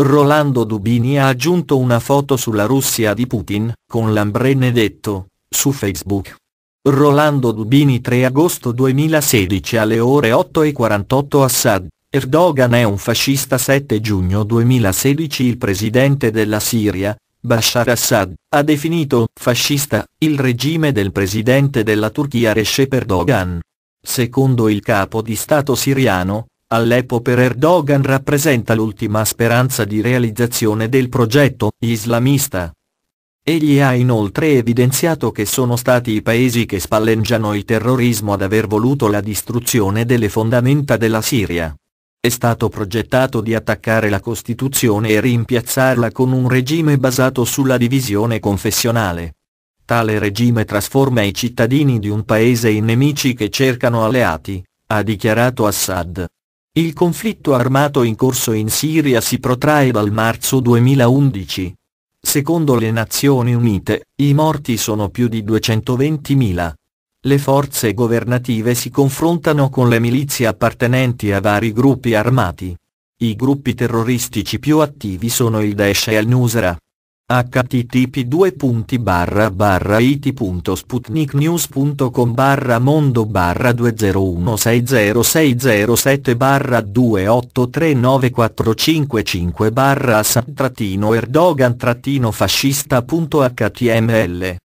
Rolando Dubini ha aggiunto una foto sulla Russia di Putin, con detto, su Facebook. Rolando Dubini 3 agosto 2016 alle ore 8.48 Assad, Erdogan è un fascista 7 giugno 2016 Il presidente della Siria, Bashar Assad, ha definito fascista il regime del presidente della Turchia Recep Erdogan. Secondo il capo di Stato siriano, Aleppo per Erdogan rappresenta l'ultima speranza di realizzazione del progetto islamista. Egli ha inoltre evidenziato che sono stati i paesi che spalleggiano il terrorismo ad aver voluto la distruzione delle fondamenta della Siria. È stato progettato di attaccare la Costituzione e rimpiazzarla con un regime basato sulla divisione confessionale. Tale regime trasforma i cittadini di un paese in nemici che cercano alleati, ha dichiarato Assad. Il conflitto armato in corso in Siria si protrae dal marzo 2011. Secondo le Nazioni Unite, i morti sono più di 220.000. Le forze governative si confrontano con le milizie appartenenti a vari gruppi armati. I gruppi terroristici più attivi sono il Daesh e al-Nusra http 2 barra barra it.sputniknews.com barra mondo barra 20160607 barra 2839455 barra sa trattino erdogan trattino fascista.html